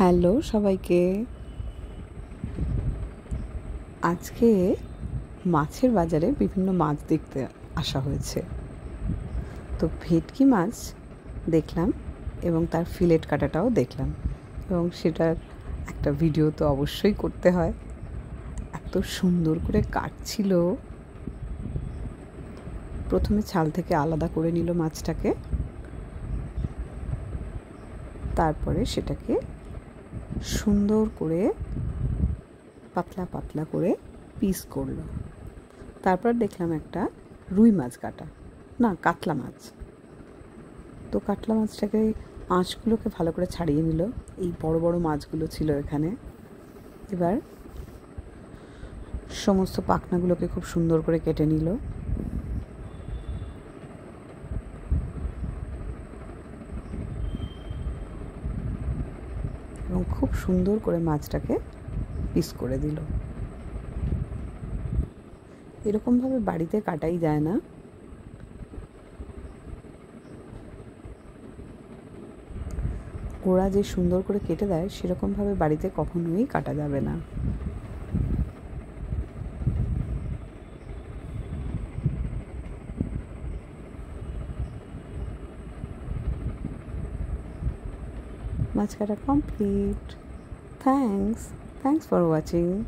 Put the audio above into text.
hello সবাইকে আজকে মাছের বাজারে বিভিন্ন মাছ দেখতে আসা হয়েছে তো ভেটকি মাছ দেখলাম এবং তার ফিলেট কাটাটাও দেখলাম এবং সেটার একটা ভিডিও তো অবশ্যই করতে হয় এত সুন্দর করে কাটছিল প্রথমে ছাল থেকে আলাদা করে নিল মাছটাকে তারপরে সেটাকে সুন্দর করে পাতলা পাতলা করে পিস করলো তারপর দেখলাম একটা রুই মাছ কাটা না কাতলা মাছ তো কাতলা মাছটাকে আঁচগুলোকে ভালো করে ছাড়িয়ে নিল এই বড় বড় মাছগুলো ছিল এখানে এবার সমস্ত পাখনাগুলোকে খুব সুন্দর করে কেটে নিল এবং খুব সুন্দর করে মাছটাকে পিস করে দিল এরকমভাবে বাড়িতে কাটাই যায় না ওরা যে সুন্দর করে কেটে দেয় সেরকমভাবে বাড়িতে কখনোই কাটা যাবে না mascara complete thanks thanks for watching